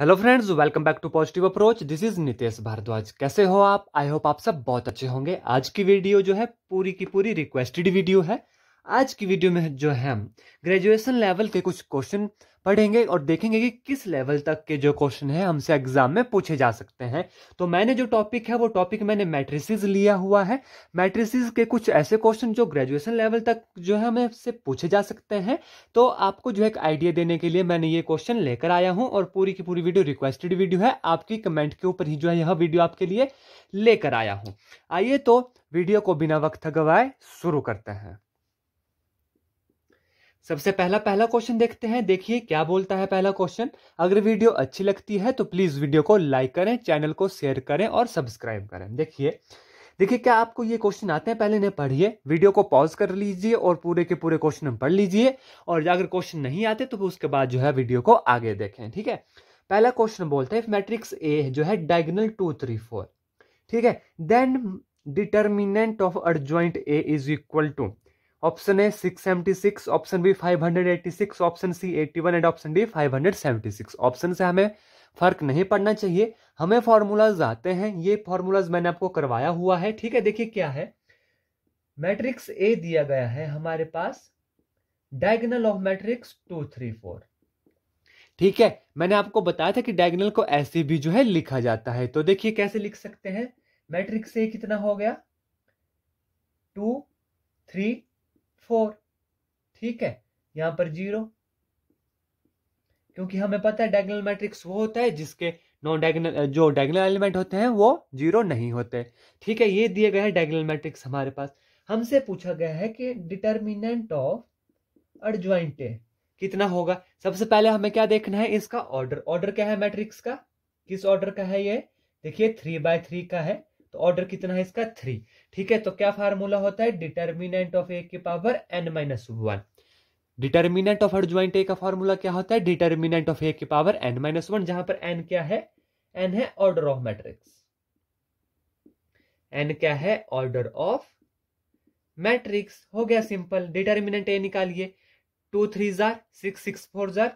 hello friends welcome back to positive approach this is Nitesh Bhardwaj कैसे हो आप आई होप आप सब बहुत अच्छे होंगे आज की वीडियो जो है पूरी की पूरी रिक्वेस्टेड वीडियो है आज की वीडियो में जो है हम ग्रेजुएशन लेवल के कुछ क्वेश्चन पढ़ेंगे और देखेंगे कि किस लेवल तक के जो क्वेश्चन है हमसे एग्जाम में पूछे जा सकते हैं तो मैंने जो टॉपिक है वो टॉपिक मैंने मैट्रिसेस लिया हुआ है मैट्रिसेस के कुछ ऐसे क्वेश्चन जो ग्रेजुएशन लेवल तक जो है हमें से पूछे जा सकते हैं तो आपको जो है एक आइडिया देने के लिए मैंने ये क्वेश्चन लेकर आया हूँ और पूरी की पूरी वीडियो रिक्वेस्टेड वीडियो है आपकी कमेंट के ऊपर ही जो है यह वीडियो आपके लिए लेकर आया हूँ आइए तो वीडियो को बिना वक्त गवाए शुरू करते हैं सबसे पहला पहला क्वेश्चन देखते हैं देखिए क्या बोलता है पहला क्वेश्चन अगर वीडियो अच्छी लगती है तो प्लीज वीडियो को लाइक करें चैनल को शेयर करें और सब्सक्राइब करें देखिए देखिए क्या आपको ये क्वेश्चन आते हैं पहले इन्हें पढ़िए वीडियो को पॉज कर लीजिए और पूरे के पूरे क्वेश्चन पढ़ लीजिए और अगर क्वेश्चन नहीं आते तो उसके बाद जो है वीडियो को आगे देखें ठीक है पहला क्वेश्चन बोलते हैं मैट्रिक्स ए जो है डायगनल टू थ्री फोर ठीक है then determinant of adjoint A is equal to option A six seventy six option B five hundred eighty six option C eighty one and option D five hundred seventy six option से हमें फर्क नहीं पड़ना चाहिए हमें formulas आते हैं ये फॉर्मूलाज मैंने आपको करवाया हुआ है ठीक है देखिए क्या है मैट्रिक्स ए दिया गया है हमारे पास diagonal of matrix two three four ठीक है मैंने आपको बताया था कि डायगनल को ऐसे भी जो है लिखा जाता है तो देखिए कैसे लिख सकते हैं मैट्रिक्स ए कितना हो गया टू थ्री फोर ठीक है यहां पर जीरो क्योंकि हमें पता है डायगनल मैट्रिक्स वो होता है जिसके नॉन डायगनल जो डायगनल एलिमेंट होते हैं वो जीरो नहीं होते ठीक है ये दिए गए हैं डायगनल मैट्रिक्स हमारे पास हमसे पूछा गया है कि डिटर्मिनेंट ऑफ अडज्वाइंट कितना होगा सबसे पहले हमें क्या देखना है इसका ऑर्डर ऑर्डर क्या है मैट्रिक्स का किस ऑर्डर का है ये देखिए थ्री बाय थ्री का है ऑर्डर कितना है इसका थ्री ठीक है तो क्या फार्मूला होता है डिटर्मिनेंट ऑफ ए की power n minus one determinant of हर ए का फार्मूला क्या होता है डिटर्मिनेंट ऑफ ए की पावर एन माइनस वन जहां पर एन क्या है एन है ऑर्डर ऑफ मैट्रिक्स एन क्या है ऑर्डर ऑफ मैट्रिक्स हो गया सिंपल डिटर्मिनेंट ए निकालिए टू थ्री जार सिक्स सिक्स फोर जार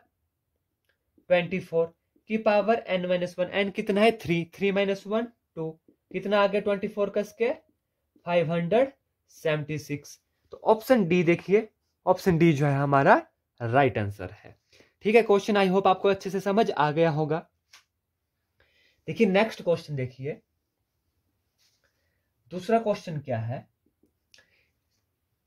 ट्वेंटी फोर की power n minus one n कितना है three three minus one two कितना आ गया ट्वेंटी फोर कस के फाइव हंड्रेड सेवेंटी सिक्स तो ऑप्शन डी देखिए ऑप्शन डी जो है हमारा राइट right आंसर है ठीक है क्वेश्चन आई होप आपको अच्छे से समझ आ गया होगा देखिए नेक्स्ट क्वेश्चन देखिए दूसरा क्वेश्चन क्या है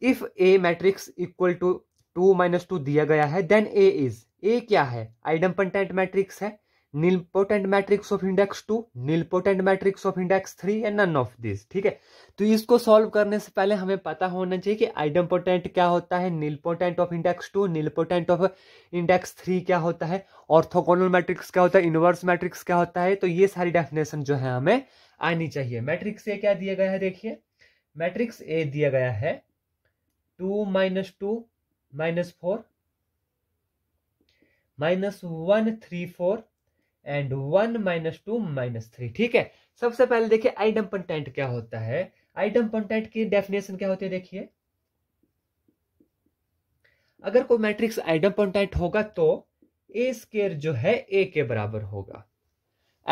if A matrix equal to two minus two दिया गया है देन ए इज ए क्या है आइडम कंटेंट मैट्रिक्स है nilpotent matrix of index two nilpotent matrix of index three and none of this ठीक है तो इसको सॉल्व करने से पहले हमें पता होना चाहिए कि आइडम्पोटेंट क्या होता है nilpotent of index two nilpotent of index three क्या होता है ऑर्थोकोनल मैट्रिक्स क्या होता है इनवर्स मैट्रिक्स क्या होता है तो ये सारी डेफिनेशन जो है हमें आनी चाहिए मैट्रिक्स ए क्या दिया गया है देखिए मैट्रिक्स ए दिया गया है two minus two minus four minus one three four and one minus two minus three ठीक है सबसे पहले देखिए आइडम कंटेंट क्या होता है आइडम कंटेंट की डेफिनेशन क्या होती है देखिए अगर कोई मैट्रिक्स आइडम कंटेंट होगा तो ए स्केयर जो है ए के बराबर होगा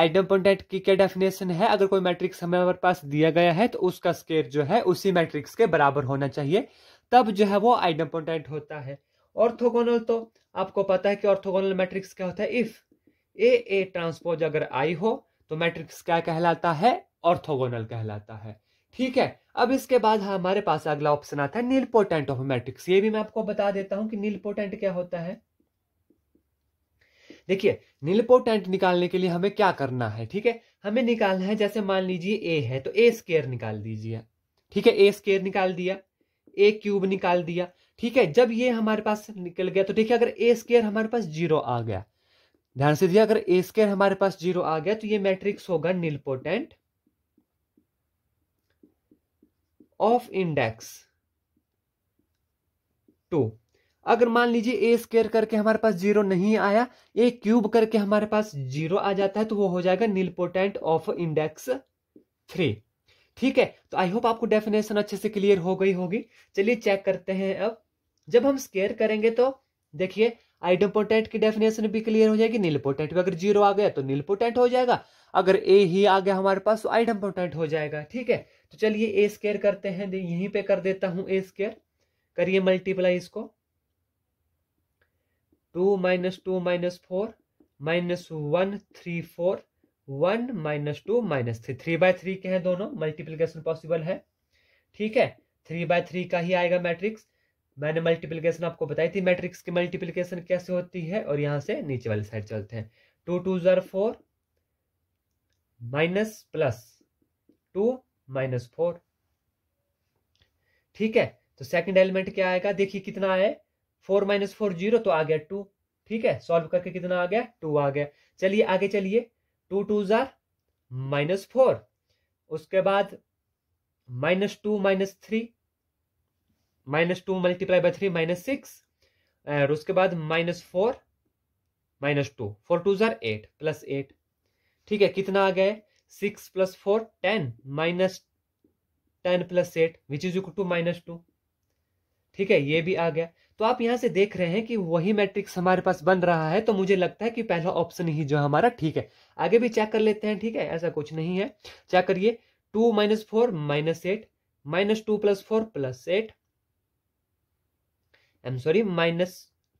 आइडम कंटेंट की क्या डेफिनेशन है अगर कोई मैट्रिक्स हमारे पास दिया गया है तो उसका स्केयर जो है उसी मैट्रिक्स के बराबर होना चाहिए तब जो है वो आइडम कंटेंट होता है ऑर्थोगोनल तो आपको पता है कि ऑर्थोगोनल मैट्रिक्स क्या होता है इफ ए ए ट्रांसपोज अगर आई हो तो मैट्रिक्स क्या कहलाता है ऑर्थोगोनल कहलाता है ठीक है अब इसके बाद हमारे पास अगला ऑप्शन आता है नीलपोटेंट ऑफ मैट्रिक्स ये भी मैं आपको बता देता हूं कि नीलपोटेंट क्या होता है देखिए नीलपोटेंट निकालने के लिए हमें क्या करना है ठीक है हमें निकालना है जैसे मान लीजिए ए है तो ए स्केयर निकाल दीजिए ठीक है ए स्केयर निकाल दिया ए क्यूब निकाल दिया ठीक है जब ये हमारे पास निकल गया तो देखिए अगर ए स्केयर हमारे पास जीरो आ गया ध्यान से दिया अगर ए स्केयर हमारे पास जीरो आ गया तो ये मैट्रिक्स होगा निलपोटेंट ऑफ इंडेक्स टू अगर मान लीजिए ए स्केयर करके हमारे पास जीरो नहीं आया ए क्यूब करके हमारे पास जीरो आ जाता है तो वो हो जाएगा निलपोटेंट ऑफ इंडेक्स थ्री ठीक है तो आई होप आपको डेफिनेशन अच्छे से क्लियर हो गई होगी चलिए चेक करते हैं अब जब हम स्केयर करेंगे तो देखिए आइडोपोटेंट की डेफिनेशन भी क्लियर हो जाएगी नीलपोटेंट अगर जीरो आ गया तो नीलपोटेंट हो जाएगा अगर ए ही आ गया हमारे पास तो आइडम्पोटेंट हो जाएगा ठीक है तो चलिए ए स्केयर करते हैं यहीं पे कर देता हूं ए स्केयर करिए मल्टीप्लाई इसको two minus two minus four minus one three four one minus two minus three three by three के हैं दोनों मल्टीप्लीकेशन पॉसिबल है ठीक है थ्री बाय थ्री का ही आएगा मैट्रिक्स मैंने मल्टीप्लीकेशन आपको बताई थी मैट्रिक्स की मल्टीप्लीकेशन कैसे होती है और यहां से नीचे वाली साइड चलते हैं टू टू ज़र four minus plus two minus four ठीक है तो सेकंड एलिमेंट क्या आएगा देखिए कितना है फोर माइनस फोर जीरो तो आ गया टू ठीक है सॉल्व करके कितना आ गया टू आ गया चलिए आगे चलिए टू टू जार माइनस फोर उसके बाद minus two minus three minus two multiply by three minus six और उसके बाद minus four minus two four two जर एट प्लस एट ठीक है कितना आ गया है six plus four ten minus ten plus eight which is equal to minus two ठीक है ये भी आ गया तो आप यहां से देख रहे हैं कि वही मैट्रिक्स हमारे पास बन रहा है तो मुझे लगता है कि पहला ऑप्शन ही जो हमारा ठीक है आगे भी चेक कर लेते हैं ठीक है ऐसा कुछ नहीं है चेक करिए two minus four minus eight minus two plus four plus eight I'm sorry minus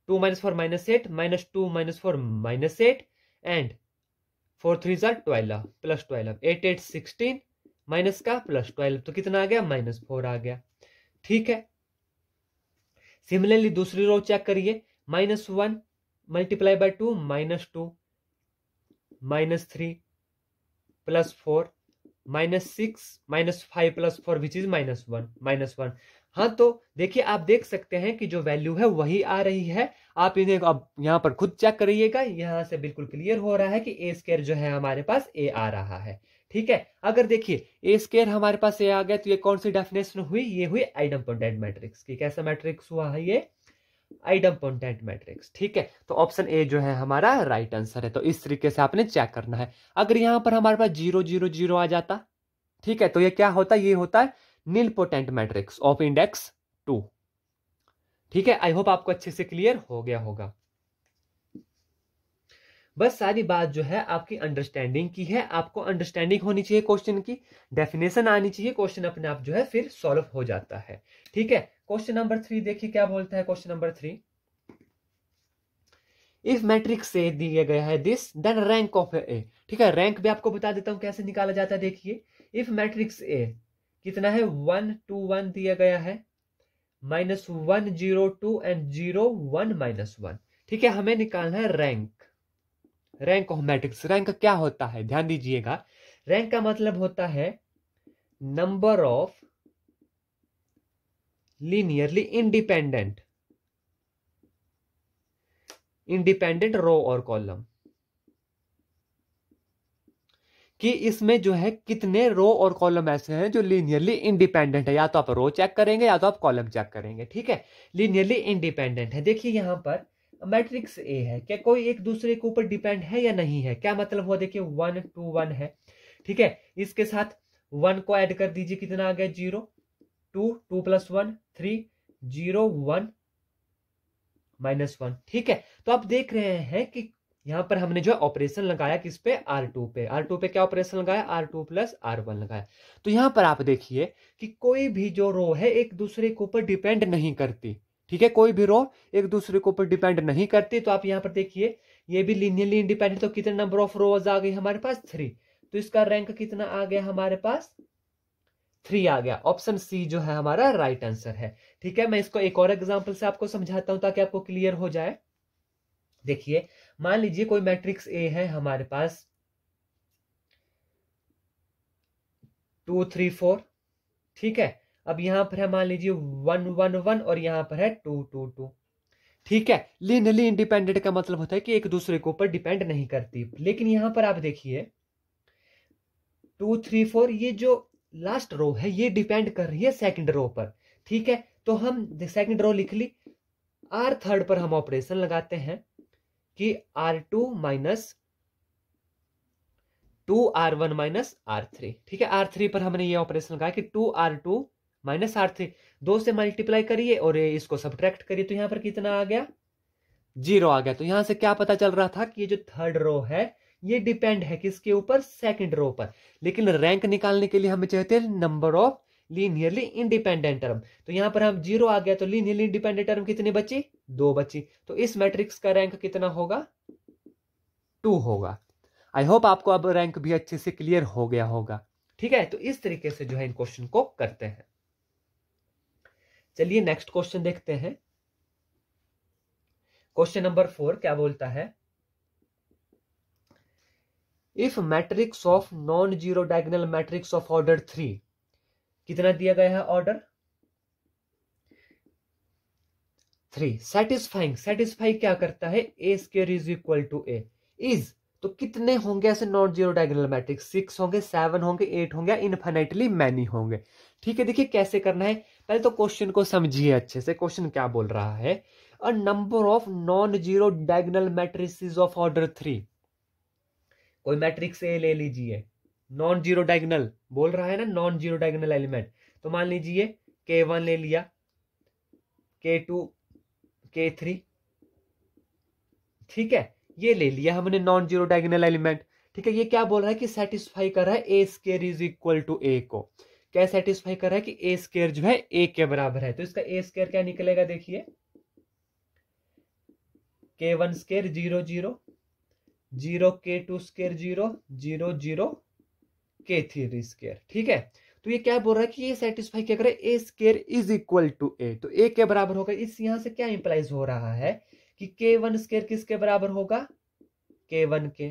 two minus four minus eight minus two minus four minus eight and four three जार twelve plus twelve eight eight sixteen minus का plus twelve तो कितना आ गया minus four आ गया ठीक है similarly दूसरी रो चेक करिए minus one multiply by two minus two minus three plus four minus six minus five plus four which is minus one minus one हाँ तो देखिए आप देख सकते हैं कि जो वैल्यू है वही आ रही है आप इन्हें अब यहाँ पर खुद चेक करिएगा यहाँ से बिल्कुल क्लियर हो रहा है कि ए स्केयर जो है हमारे पास ए आ रहा है ठीक है अगर देखिए ए स्केयर हमारे पास ए आ गया तो ये कौन सी डेफिनेशन हुई ये हुई आइडम पोटेंट मैट्रिक्स की कैसा मैट्रिक्स हुआ है ये आइडम आइडम्पोटेंट मैट्रिक्स ठीक है तो ऑप्शन ए जो है हमारा राइट आंसर है तो इस तरीके से आपने चेक करना है अगर यहाँ पर हमारे पास जीरो जीरो जीरो आ जाता ठीक है तो ये क्या होता है ये होता है nilpotent matrix of index two ठीक है आई होप आपको अच्छे से क्लियर हो गया होगा बस सारी बात जो है आपकी अंडरस्टैंडिंग की है आपको अंडरस्टैंडिंग होनी चाहिए क्वेश्चन की डेफिनेशन आनी चाहिए क्वेश्चन अपने आप जो है फिर सॉल्व हो जाता है ठीक है क्वेश्चन नंबर थ्री देखिए क्या बोलता है question number three if matrix से दिया गया है this then rank of A ठीक है रैंक भी आपको बता देता हूं कैसे निकाला जाता है देखिए इफ मैट्रिक्स ए कितना है वन टू वन दिया गया है minus one zero two and zero one minus one ठीक है हमें निकालना है rank rank of matrix rank क्या होता है ध्यान दीजिएगा रैंक का मतलब होता है number of linearly independent independent row और कॉलम कि इसमें जो है कितने रो और कॉलम ऐसे हैं जो लीनियरली इंडिपेंडेंट है या तो आप रो चेक करेंगे या तो आप कॉलम चेक करेंगे ठीक है लीनियरली इंडिपेंडेंट है देखिए यहां पर मैट्रिक्स ए है क्या कोई एक दूसरे के ऊपर डिपेंड है या नहीं है क्या मतलब हुआ देखिए वन टू वन है ठीक है इसके साथ वन को ऐड कर दीजिए कितना आ गया zero two two plus one three zero one minus one ठीक है तो आप देख रहे हैं कि यहाँ पर हमने जो है ऑपरेशन लगाया किस पे आर टू पे आर टू पे क्या ऑपरेशन लगाया R two plus R one लगाया तो यहाँ पर आप देखिए कि कोई भी जो रो है एक दूसरे के ऊपर डिपेंड नहीं करती ठीक है कोई भी रो एक दूसरे के ऊपर डिपेंड नहीं करती तो आप यहाँ पर देखिए ये भी लीनियरली इंडिपेंडेंट तो कितने नंबर ऑफ रोज आ गई हमारे पास थ्री तो इसका रैंक कितना आ गया हमारे पास थ्री आ गया ऑप्शन सी जो है हमारा राइट right आंसर है ठीक है मैं इसको एक और एग्जाम्पल से आपको समझाता हूँ ताकि आपको क्लियर हो जाए देखिए मान लीजिए कोई मैट्रिक्स ए है हमारे पास टू थ्री फोर ठीक है अब यहां पर है मान लीजिए वन वन वन और यहां पर है टू टू टू ठीक है लिनली इंडिपेंडेंट का मतलब होता है कि एक दूसरे के ऊपर डिपेंड नहीं करती लेकिन यहां पर आप देखिए टू थ्री फोर ये जो लास्ट रो है ये डिपेंड कर रही है सेकंड रो पर ठीक है तो हम सेकंड रो लिख ली आर थर्ड पर हम ऑपरेशन लगाते हैं कि R two minus two R one minus R three ठीक है आर थ्री पर हमने ये ऑपरेशन कहा कि two R two minus R three दो से मल्टीप्लाई करिए और इसको सब्ट्रैक्ट करिए तो यहां पर कितना आ गया जीरो आ गया तो यहां से क्या पता चल रहा था कि ये जो थर्ड रो है ये डिपेंड है किसके ऊपर सेकंड रो पर लेकिन रैंक निकालने के लिए हमें चाहते हैं number of linearly independent term तो यहां पर हम जीरो आ गया तो लीनियरली इंडिपेंडेंट टर्म कितनी बची दो बची तो इस मैट्रिक्स का रैंक कितना होगा टू होगा आई होप आपको अब रैंक भी अच्छे से क्लियर हो गया होगा ठीक है तो इस तरीके से जो है इन क्वेश्चन को करते हैं चलिए नेक्स्ट क्वेश्चन देखते हैं क्वेश्चन नंबर फोर क्या बोलता है if matrix of non zero diagonal matrix of order three कितना दिया गया है ऑर्डर थ्री सेटिस्फाइंग सेटिस्फाई क्या करता है A square is equal to A is तो कितने होंगे ऐसे not zero diagonal matrix six होंगे सेवन होंगे एट होंगे इन्फाइनाइटली मैनी होंगे ठीक है देखिए कैसे करना है पहले तो क्वेश्चन को समझिए अच्छे से क्वेश्चन क्या बोल रहा है uh number of non zero diagonal matrix of order three कोई मैट्रिक्स ए ले लीजिए नॉन जीरो डायगोनल बोल रहा है ना नॉन जीरो डायगोनल एलिमेंट तो मान लीजिए के वन ले लिया के टू के थ्री ठीक है ये ले लिया हमने नॉन जीरो डायगोनल एलिमेंट ठीक है ये क्या बोल रहा है कि सेटिस्फाई कर रहा है A square is equal to A को क्या सेटिस्फाई कर रहा है कि ए स्केयर जो है ए के बराबर है तो इसका ए स्केयर क्या निकलेगा देखिए K one square zero zero zero K two square zero zero zero K three square ठीक है तो ये क्या बोल रहा है कि ये सेटिस्फाई क्या करे A square is equal to A तो ए के बराबर होगा इस यहां से क्या इंप्लाइज हो रहा है कि के वन स्केयर किसके बराबर होगा के वन के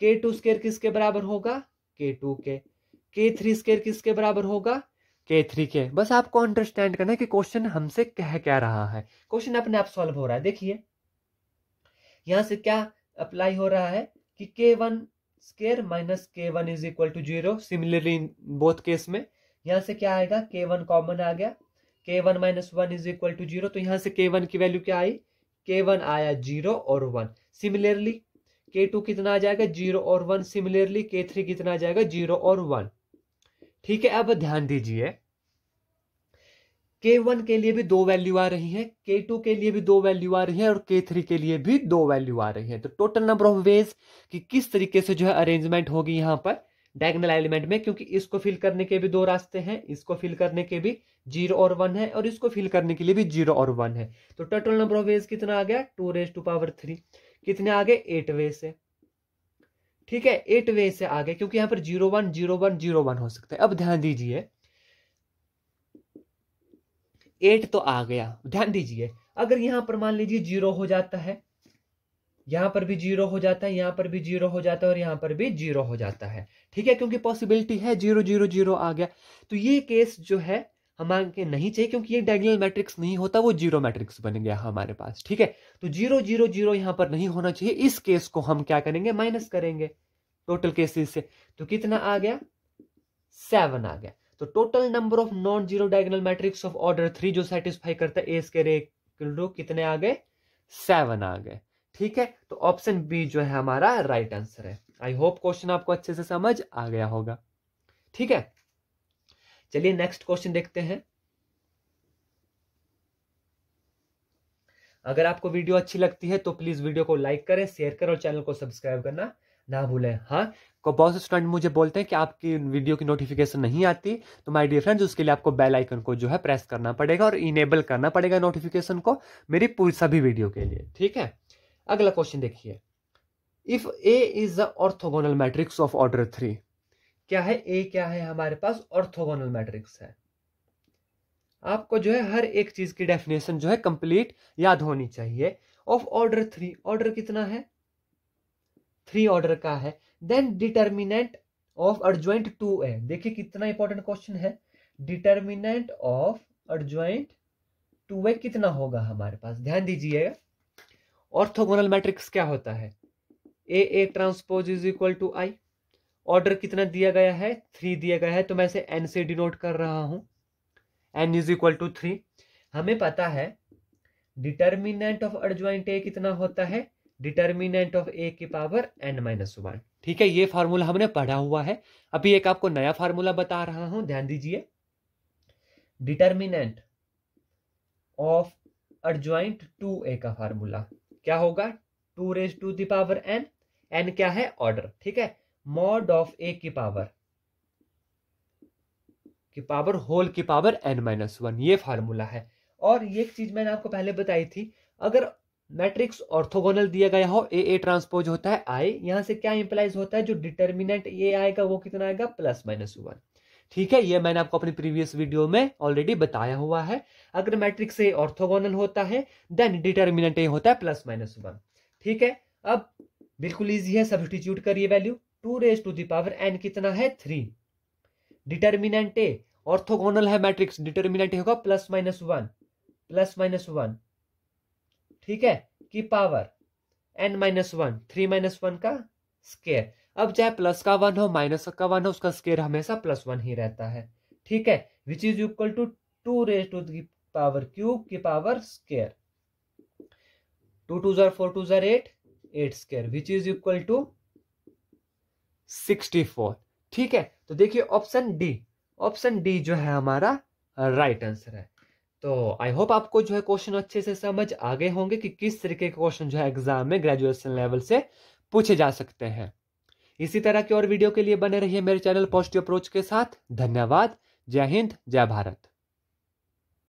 के टू स्केयर किसके बराबर होगा के टू के के थ्री स्केयर किसके बराबर होगा के थ्री के बस आपको अंडरस्टैंड करना है कि क्वेश्चन हमसे कह क्या रहा है क्वेश्चन अपने आप सॉल्व हो रहा है देखिए यहां से क्या अप्लाई हो रहा है कि K one square minus K one is equal to zero similarly in both case में यहाँ से क्या आएगा के वन कॉमन आ गया K one minus one is equal to zero तो यहाँ से के वन की वैल्यू क्या आई के वन आया जीरो और वन सिमिलरली के टू कितना आ जाएगा जीरो और वन सिमिलरली के थ्री कितना आ जाएगा जीरो और वन ठीक है अब ध्यान दीजिए के वन के लिए भी दो वैल्यू आ रही है के टू के लिए भी दो वैल्यू आ रही है और के थ्री के लिए भी दो वैल्यू आ रही है तो टोटल नंबर ऑफ वेज कि किस तरीके से जो है अरेंजमेंट होगी यहाँ पर डायगनल एलिमेंट में क्योंकि इसको फिल करने के भी दो रास्ते हैं इसको फिल करने के भी जीरो और वन है और इसको फिल करने के लिए भी जीरो और वन है तो टोटल नंबर ऑफ वेज कितना आ गया two raise to power three कितने आ गए एट वे से ठीक है एट वे से आ गए क्योंकि यहां पर zero one zero one zero one हो सकता है अब ध्यान दीजिए एट तो आ गया ध्यान दीजिए अगर यहाँ पर मान लीजिए जीरो हो जाता है यहाँ पर भी जीरो हो जाता है यहाँ पर भी जीरो हो जाता है और यहाँ पर भी जीरो हो जाता है ठीक है क्योंकि पॉसिबिलिटी है जीरो जीरो जीरो आ गया तो ये केस जो है हमारे नहीं चाहिए क्योंकि ये डायगनल मैट्रिक्स नहीं होता वो जीरो मैट्रिक्स बन गया हमारे पास ठीक है तो जीरो जीरो जीरो यहाँ पर नहीं होना चाहिए इस केस को हम क्या करेंगे माइनस करेंगे टोटल केसेस से तो कितना आ गया सेवन आ गया तो total number of non zero diagonal matrix of order three जो सेटिस्फाई करता है ए स्केर स्केयर कितने आ गए सेवन आ गए ठीक है तो ऑप्शन बी जो है हमारा राइट right आंसर है आई होप क्वेश्चन आपको अच्छे से समझ आ गया होगा ठीक है चलिए नेक्स्ट क्वेश्चन देखते हैं अगर आपको वीडियो अच्छी लगती है तो प्लीज वीडियो को लाइक करें शेयर करें और चैनल को सब्सक्राइब करना ना भूलें हाँ को बहुत से स्टूडेंट मुझे बोलते हैं कि आपकी वीडियो की नोटिफिकेशन नहीं आती तो माय डियर फ्रेंड्स उसके लिए आपको बेल आइकन को जो है प्रेस करना पड़ेगा और इनेबल करना पड़ेगा नोटिफिकेशन को मेरी पूरी सभी वीडियो के लिए ठीक है अगला क्वेश्चन देखिए if A is the orthogonal matrix of order three क्या है ए क्या है हमारे पास ऑर्थोगोनल मैट्रिक्स है आपको जो है हर एक चीज की डेफिनेशन जो है कंप्लीट याद होनी चाहिए ऑफ ऑर्डर थ्री ऑर्डर कितना है थ्री ऑर्डर का है then determinant of adjoint two A देखिए कितना इंपॉर्टेंट क्वेश्चन है determinant of adjoint two A कितना होगा हमारे पास ध्यान दीजिएगा ऑर्थोगोनल मैट्रिक्स क्या होता है A A transpose is equal to I order कितना दिया गया है थ्री दिया गया है तो मैं इसे एन से डिनोट कर रहा हूं n is equal to three हमें पता है डिटर्मिनेंट ऑफ अर्ज्वाइंट ए कितना होता है डिटर्मिनेंट ऑफ ए की पावर एन माइनस वन ठीक है ये फार्मूला हमने पढ़ा हुआ है अभी एक आपको नया फार्मूला बता रहा हूं ध्यान दीजिए determinant of adjoint two A का फार्मूला क्या होगा two raise to the power n n क्या है ऑर्डर ठीक है मॉड ऑफ ए की पावर की पावर होल की पावर एन माइनस वन ये फार्मूला है और ये एक चीज मैंने आपको पहले बताई थी अगर मैट्रिक्स ऑर्थोगोनल दिया गया हो ए ए ट्रांसपोज होता है आई यहां से क्या इंप्लाइज होता है जो डिटर्मिनेंट ए आएगा वो कितना आएगा प्लस माइनस वन ठीक है ये मैंने आपको अपनी प्रीवियस वीडियो में ऑलरेडी बताया हुआ है अगर मैट्रिक्स ए ऑर्थोगोनल होता है देन डिटर्मिनेंट ए होता है प्लस माइनस वन ठीक है अब बिल्कुल ईजी है सब्सटीट्यूट करिए value two raise to the power n कितना है थ्री डिटर्मिनेंट ए ऑर्थोगोनल है मैट्रिक्स डिटर्मिनेंट होगा plus minus one plus minus one ठीक है की power n minus one three minus one का स्केयर अब चाहे प्लस का वन हो माइनस का वन हो उसका स्केयर हमेशा प्लस वन ही रहता है ठीक है which is equal to two raise to the power cube की पावर स्केयर टू टू जर फोर टू जर eight eight square which is equal to sixty four ठीक है तो देखिए ऑप्शन डी ऑप्शन डी जो है हमारा राइट आंसर है तो आई होप आपको जो है क्वेश्चन अच्छे से समझ आ गए होंगे कि किस तरीके के क्वेश्चन जो है एग्जाम में ग्रेजुएशन लेवल से पूछे जा सकते हैं इसी तरह की और वीडियो के लिए बने रहिए मेरे चैनल पॉजिटिव अप्रोच के साथ धन्यवाद जय हिंद जय भारत